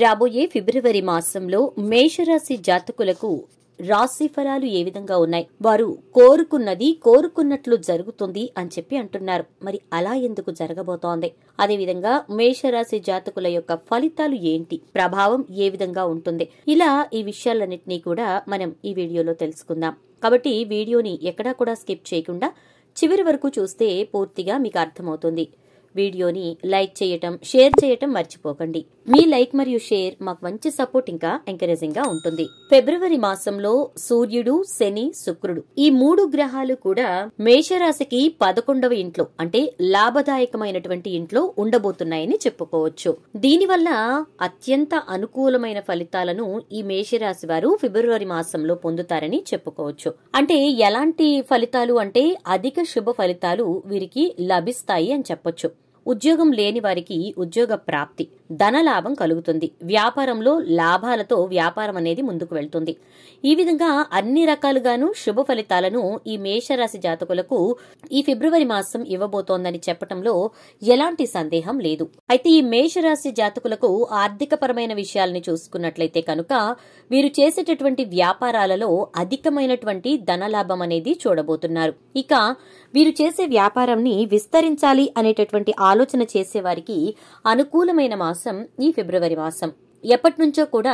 రాబోయే ఫిబ్రవరి మాసంలో మేషరాశి జాతకులకు రాశి ఫలాలు ఏ విధంగా ఉన్నాయి వారు కోరుకున్నది కోరుకున్నట్లు జరుగుతుంది అని చెప్పి అంటున్నారు మరి అలా ఎందుకు జరగబోతోంది అదేవిధంగా మేషరాశి జాతకుల యొక్క ఫలితాలు ఏంటి ప్రభావం ఏ విధంగా ఉంటుంది ఇలా ఈ విషయాలన్నింటినీ కూడా మనం ఈ వీడియోలో తెలుసుకుందాం కాబట్టి వీడియోని ఎక్కడా కూడా స్కిప్ చేయకుండా చివరి వరకు చూస్తే పూర్తిగా మీకు అర్థమవుతుంది వీడియోని లైక్ చేయటం షేర్ చేయటం మర్చిపోకండి మీ లైక్ మరియు షేర్ మాకు మంచి సపోర్ట్ ఇంకా ఎంకరేజింగ్ గా ఉంటుంది ఫిబ్రవరి మాసంలో సూర్యుడు శని శుక్రుడు ఈ మూడు గ్రహాలు కూడా మేషరాశికి పదకొండవ ఇంట్లో అంటే లాభదాయకమైనటువంటి ఇంట్లో ఉండబోతున్నాయని చెప్పుకోవచ్చు దీనివల్ల అత్యంత అనుకూలమైన ఫలితాలను ఈ మేషరాశి వారు ఫిబ్రవరి మాసంలో పొందుతారని చెప్పుకోవచ్చు అంటే ఎలాంటి ఫలితాలు అంటే అధిక శుభ ఫలితాలు వీరికి లభిస్తాయి అని చెప్పొచ్చు ఉద్యోగం లేని వారికి ఉద్యోగ ప్రాప్తి ధనలాభం కలుగుతుంది వ్యాపారంలో లాభాలతో వ్యాపారం అనేది ముందుకు వెళ్తుంది ఈ విధంగా అన్ని రకాలుగాను శుభ ఫలితాలను ఈ మేషరాశి జాతకులకు ఈ ఫిబ్రవరి మాసం ఇవ్వబోతోందని చెప్పటంలో ఎలాంటి సందేహం లేదు అయితే ఈ మేషరాశి జాతకులకు ఆర్థికపరమైన విషయాల్ని చూసుకున్నట్లయితే కనుక వీరు చేసేటటువంటి వ్యాపారాలలో అధికమైనటువంటి ధనలాభం అనేది చూడబోతున్నారు ఇక వీరు చేసే వ్యాపారంని విస్తరించాలి అనేటటువంటి ఆలోచన చేసేవారికి అనుకూలమైన మాసం మాసం ఈ ఫిబ్రవరి మాసం ఎప్పటినుంచో కూడా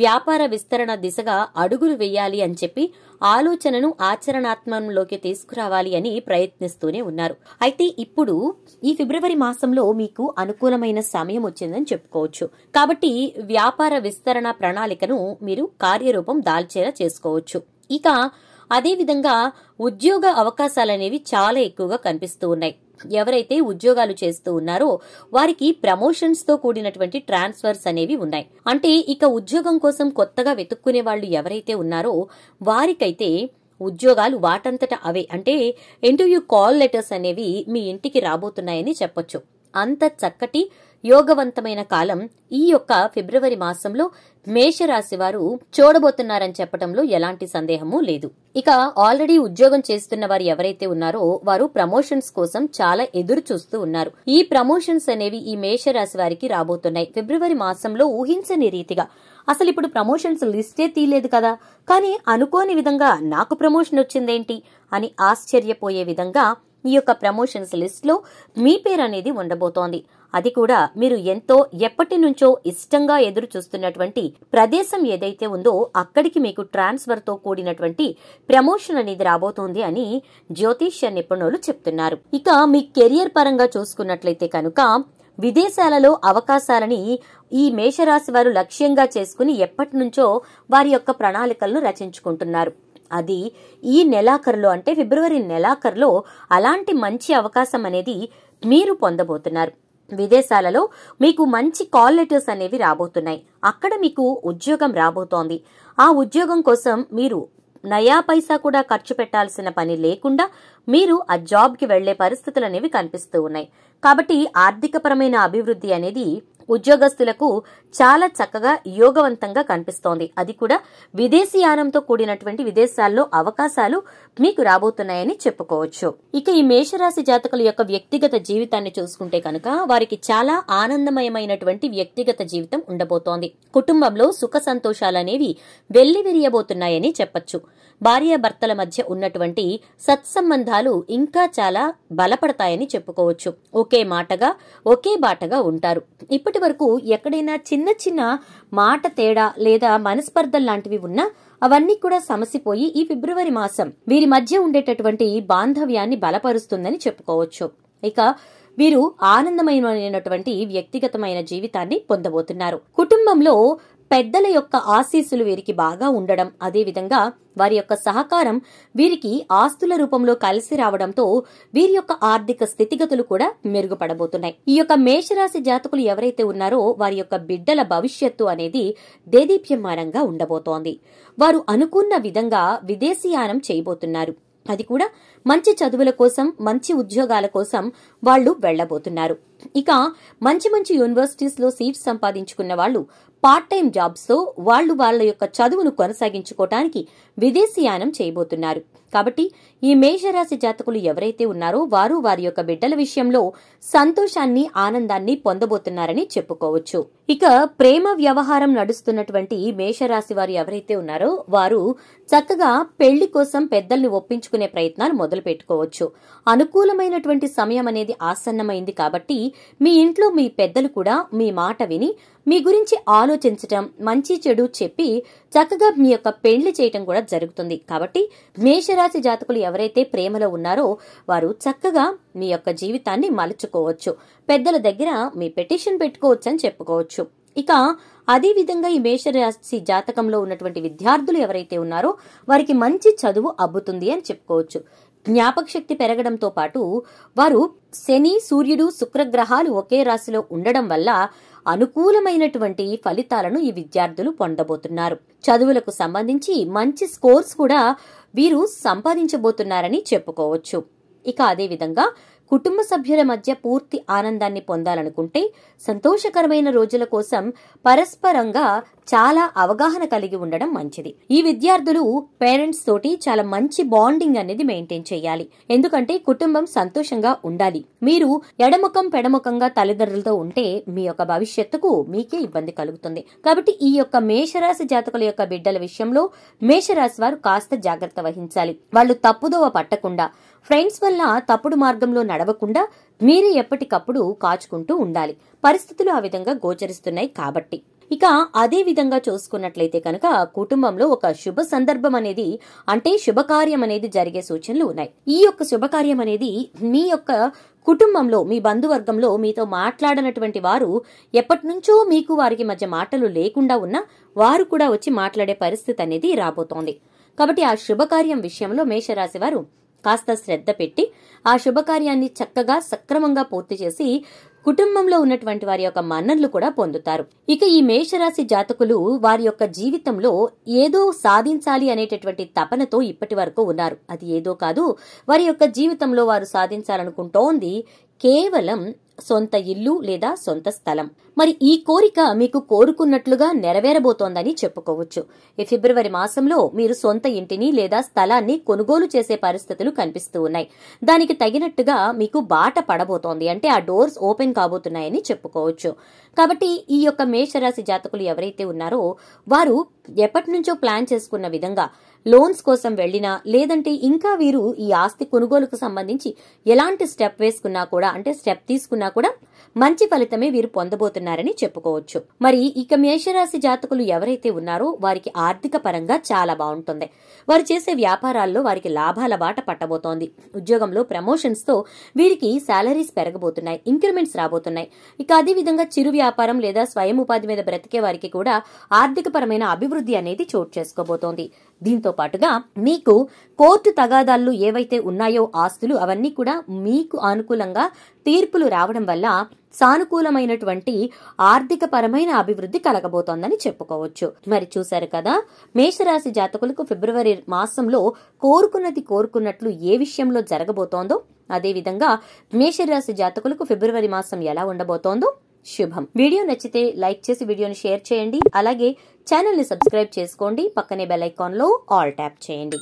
వ్యాపార విస్తరణ దిశగా అడుగులు వేయాలి అని చెప్పి ఆలోచనను ఆచరణాత్మంలోకి తీసుకురావాలి అని ప్రయత్నిస్తూనే ఉన్నారు అయితే ఇప్పుడు ఈ ఫిబ్రవరి మాసంలో మీకు అనుకూలమైన సమయం వచ్చిందని చెప్పుకోవచ్చు కాబట్టి వ్యాపార విస్తరణ ప్రణాళికను మీరు కార్యరూపం దాల్చేలా చేసుకోవచ్చు ఇక అదేవిధంగా ఉద్యోగ అవకాశాలనేవి చాలా ఎక్కువగా కనిపిస్తూ ఉన్నాయి ఎవరైతే ఉద్యోగాలు చేస్తూ ఉన్నారో వారికి ప్రమోషన్స్ తో కూడినటువంటి ట్రాన్స్ఫర్స్ అనేవి ఉన్నాయి అంటే ఇక ఉద్యోగం కోసం కొత్తగా వెతుక్కునే వాళ్ళు ఎవరైతే ఉన్నారో వారికైతే ఉద్యోగాలు వాటంతట అవే అంటే ఇంటర్వ్యూ కాల్ లెటర్స్ అనేవి మీ ఇంటికి రాబోతున్నాయని చెప్పొచ్చు అంత చక్కటి యోగవంతమైన కాలం ఈ యొక్క ఫిబ్రవరి మాసంలో మేషరాశి వారు చూడబోతున్నారని చెప్పడంలో ఎలాంటి సందేహమూ లేదు ఇక ఆల్రెడీ ఉద్యోగం చేస్తున్న వారు ఎవరైతే ఉన్నారో వారు ప్రమోషన్స్ కోసం చాలా ఎదురు చూస్తూ ఉన్నారు ఈ ప్రమోషన్స్ అనేవి ఈ మేషరాశి వారికి రాబోతున్నాయి ఫిబ్రవరి మాసంలో ఊహించని రీతిగా అసలు ఇప్పుడు ప్రమోషన్స్ లిస్టే తీయలేదు కదా కానీ అనుకోని విధంగా నాకు ప్రమోషన్ వచ్చిందేంటి అని ఆశ్చర్యపోయే విధంగా మీ యొక్క ప్రమోషన్స్ లిస్ట్లో మీ పేరు అనేది ఉండబోతోంది అది కూడా మీరు ఎంతో ఎప్పటి నుంచో ఇష్టంగా ఎదురు చూస్తున్నటువంటి ప్రదేశం ఏదైతే ఉందో అక్కడికి మీకు ట్రాన్స్ఫర్తో కూడినటువంటి ప్రమోషన్ అనేది రాబోతోంది అని జ్యోతిష్య నిపుణులు చెప్తున్నారు ఇక మీ కెరియర్ పరంగా చూసుకున్నట్లయితే కనుక విదేశాలలో అవకాశాలని ఈ మేషరాశి వారు లక్ష్యంగా చేసుకుని ఎప్పటి నుంచో వారి యొక్క ప్రణాళికలను రచించుకుంటున్నారు అది ఈ నెలాఖరులో అంటే ఫిబ్రవరి నెలాఖరులో అలాంటి మంచి అవకాశం అనేది మీరు పొందబోతున్నారు విదేశాలలో మీకు మంచి కాల్ లెటర్స్ అనేవి రాబోతున్నాయి అక్కడ మీకు ఉద్యోగం రాబోతోంది ఆ ఉద్యోగం కోసం మీరు నయా పైసా కూడా ఖర్చు పెట్టాల్సిన పని లేకుండా మీరు ఆ జాబ్కి వెళ్లే పరిస్థితులు అనేవి కనిపిస్తూ ఉన్నాయి కాబట్టి ఆర్థికపరమైన అభివృద్ధి అనేది ఉద్యోగస్తులకు చాలా చక్కగా యోగవంతంగా కనిపిస్తోంది అది కూడా విదేశీయానంతో కూడినటువంటి విదేశాల్లో అవకాశాలు మీకు రాబోతున్నాయని చెప్పుకోవచ్చు ఇక ఈ మేషరాశి జాతకుల యొక్క వ్యక్తిగత జీవితాన్ని చూసుకుంటే కనుక వారికి చాలా ఆనందమయమైనటువంటి వ్యక్తిగత జీవితం ఉండబోతోంది కుటుంబంలో సుఖ సంతోషాలనేవి వెల్లివిరియబోతున్నాయని చెప్పొచ్చు భార్యాభర్తల మధ్య ఉన్నటువంటి సత్సంబంధాలు ఇంకా చాలా బలపడతాయని చెప్పుకోవచ్చు ఒకే మాటగా ఒకే బాటగా ఉంటారు ఇప్పటి ఇప్పటి వరకు ఎక్కడైనా చిన్న చిన్న మాట తేడా లేదా మనస్పర్ధలు లాంటివి ఉన్నా అవన్నీ కూడా సమసిపోయి ఈ ఫిబ్రవరి మాసం వీరి మధ్య ఉండేటటువంటి బాంధవ్యాన్ని బలపరుస్తుందని చెప్పుకోవచ్చు ఇక వీరు ఆనందమైనటువంటి వ్యక్తిగతమైన జీవితాన్ని పొందబోతున్నారు కుటుంబంలో పెద్దల యొక్క ఆశీస్సులు వీరికి బాగా ఉండడం అదేవిధంగా వారి యొక్క సహకారం వీరికి ఆస్తుల రూపంలో కలిసి రావడంతో వీరి యొక్క ఆర్థిక స్థితిగతులు కూడా మెరుగుపడబోతున్నాయి ఈ యొక్క మేషరాశి జాతకులు ఎవరైతే ఉన్నారో వారి యొక్క బిడ్డల భవిష్యత్తు అనేది దేదీప్యమానంగా ఉండబోతోంది వారు అనుకున్న విధంగా విదేశీయానం చేయబోతున్నారు అది కూడా మంచి చదువుల కోసం మంచి ఉద్యోగాల కోసం వాళ్లు వెళ్లబోతున్నారు ఇక మంచి మంచి యూనివర్సిటీస్లో సీట్స్ సంపాదించుకున్న వాళ్ళు పార్ట్ టైం జాబ్స్తో వాళ్లు వాళ్ల యొక్క చదువును కొనసాగించుకోవటానికి విదేశీయానం చేయబోతున్నారు కాబట్టి ఈ మేషరాశి జాతకులు ఎవరైతే ఉన్నారో వారు వారి యొక్క బిడ్డల విషయంలో సంతోషాన్ని ఆనందాన్ని పొందబోతున్నారని చెప్పుకోవచ్చు ఇక ప్రేమ వ్యవహారం నడుస్తున్నటువంటి మేషరాశి వారు ఎవరైతే ఉన్నారో వారు చక్కగా పెళ్లి కోసం పెద్దల్ని ఒప్పించుకునే ప్రయత్నాలు మొదలు మొదలు పెట్టుకోవచ్చు అనుకూలమైనటువంటి సమయం అనేది ఆసన్నమైంది కాబట్టి మీ ఇంట్లో మీ పెద్దలు కూడా మీ మాట విని మీ గురించి ఆలోచించటం మంచి చెడు చెప్పి చక్కగా మీ యొక్క పెళ్లి చేయటం కూడా జరుగుతుంది కాబట్టి మేషరాశి జాతకులు ఎవరైతే ప్రేమలో ఉన్నారో వారు చక్కగా మీ యొక్క జీవితాన్ని మలుచుకోవచ్చు పెద్దల దగ్గర మీ పెటిషన్ పెట్టుకోవచ్చు అని చెప్పుకోవచ్చు ఇక అదే విధంగా ఈ మేషరాశి జాతకంలో ఉన్నటువంటి విద్యార్థులు ఎవరైతే ఉన్నారో వారికి మంచి చదువు అబ్బుతుంది అని చెప్పుకోవచ్చు జ్ఞాపకశక్తి పెరగడంతో పాటు వారు శని సూర్యుడు శుక్రగ్రహాలు ఒకే రాశిలో ఉండడం వల్ల అనుకూలమైనటువంటి ఫలితాలను ఈ విద్యార్థులు పొందబోతున్నారు చదువులకు సంబంధించి మంచి స్కోర్స్ కూడా వీరు సంపాదించబోతున్నారని చెప్పుకోవచ్చు ఇక అదేవిధంగా కుటుంబ సభ్యుల మధ్య పూర్తి ఆనందాన్ని పొందాలనుకుంటే సంతోషకరమైన రోజుల కోసం పరస్పరంగా చాలా అవగాహన కలిగి ఉండడం మంచిది ఈ విద్యార్థులు పేరెంట్స్ తోటి చాలా మంచి బాండింగ్ అనేది మెయింటైన్ చేయాలి ఎందుకంటే కుటుంబం సంతోషంగా ఉండాలి మీరు ఎడముఖం పెడముఖంగా తల్లిదండ్రులతో ఉంటే మీ యొక్క భవిష్యత్తుకు మీకే ఇబ్బంది కలుగుతుంది కాబట్టి ఈ యొక్క మేషరాశి జాతకుల యొక్క బిడ్డల విషయంలో మేషరాశి వారు కాస్త జాగ్రత్త వహించాలి వాళ్ళు తప్పుదోవ పట్టకుండా ఫ్రెండ్స్ వల్ల తప్పుడు మార్గంలో నడవకుండా మీరే ఎప్పటికప్పుడు కాచుకుంటూ ఉండాలి పరిస్థితులు ఆ విధంగా గోచరిస్తున్నాయి కాబట్టి ఇక అదే విధంగా చూసుకున్నట్లయితే కనుక కుటుంబంలో ఒక శుభ సందర్భం అనేది అంటే శుభకార్యం అనేది జరిగే సూచనలు ఉన్నాయి ఈ యొక్క శుభకార్యం అనేది మీ యొక్క కుటుంబంలో మీ బంధువర్గంలో మీతో మాట్లాడనటువంటి వారు ఎప్పటి నుంచో మీకు వారికి మధ్య మాటలు లేకుండా ఉన్నా వారు కూడా వచ్చి మాట్లాడే పరిస్థితి అనేది రాబోతోంది కాబట్టి ఆ శుభకార్యం విషయంలో మేషరాశి వారు కాస్త శ్రద్ధ పెట్టి ఆ శుభకార్యాన్ని చక్కగా సక్రమంగా పూర్తి చేసి కుటుంబంలో ఉన్నటువంటి వారి యొక్క మన్నన్లు కూడా పొందుతారు ఇక ఈ మేషరాశి జాతకులు వారి యొక్క జీవితంలో ఏదో సాధించాలి అనేటటువంటి తపనతో ఇప్పటి వరకు ఉన్నారు అది ఏదో కాదు వారి యొక్క జీవితంలో వారు సాధించాలనుకుంటోంది కేవలం సొంత ఇల్లు లేదా సొంత స్థలం మరి ఈ కోరిక మీకు కోరుకున్నట్లుగా నెరవేరబోతోందని చెప్పుకోవచ్చు ఈ ఫిబ్రవరి మాసంలో మీరు సొంత ఇంటిని లేదా స్థలాన్ని కొనుగోలు చేసే పరిస్థితులు కనిపిస్తూ ఉన్నాయి దానికి తగినట్టుగా మీకు బాట పడబోతోంది అంటే ఆ డోర్స్ ఓపెన్ కాబోతున్నాయని చెప్పుకోవచ్చు కాబట్టి ఈ యొక్క మేషరాశి జాతకులు ఎవరైతే ఉన్నారో వారు ఎప్పటి నుంచో ప్లాన్ చేసుకున్న విధంగా లోన్స్ కోసం వెళ్లినా లేదంటే ఇంకా వీరు ఈ ఆస్తి కొనుగోలుకు సంబంధించి ఎలాంటి స్టెప్ వేసుకున్నా కూడా అంటే స్టెప్ తీసుకున్నా కూడా మంచి ఫలితమే వీరు పొందబోతున్నారని చెప్పుకోవచ్చు మరి ఇక మేషరాశి జాతకులు ఎవరైతే ఉన్నారో వారికి ఆర్థిక పరంగా చాలా బాగుంటుంది వారు చేసే వ్యాపారాల్లో వారికి లాభాల బాట పట్టబోతోంది ఉద్యోగంలో ప్రమోషన్స్ తో వీరికి శాలరీస్ పెరగబోతున్నాయి ఇంక్రిమెంట్స్ రాబోతున్నాయి ఇక విధంగా చిరు వ్యాపారం లేదా స్వయం ఉపాధి మీద బ్రతికే వారికి కూడా ఆర్థికపరమైన అభివృద్ధి అనేది చోటు చేసుకోబోతోంది దీంతో పాటుగా మీకు కోర్టు తగాదాలు ఏవైతే ఉన్నాయో ఆస్తులు అవన్నీ కూడా మీకు అనుకూలంగా తీర్పులు రావడం వల్ల సానుకూలమైనటువంటి ఆర్థిక పరమైన అభివృద్ధి కలగబోతోందని చెప్పుకోవచ్చు మరి చూశారు కదా మేషరాశి జాతకులకు ఫిబ్రవరి మాసంలో కోరుకున్నది కోరుకున్నట్లు ఏ విషయంలో జరగబోతోందో అదేవిధంగా మేషరాశి జాతకులకు ఫిబ్రవరి మాసం ఎలా ఉండబోతోందో శుభం వీడియో నచ్చితే లైక్ చేసి వీడియోని షేర్ చేయండి అలాగే ని సబ్స్క్రైబ్ చేసుకోండి పక్కనే బెల్ లో ఆల్ ట్యాప్ చేయండి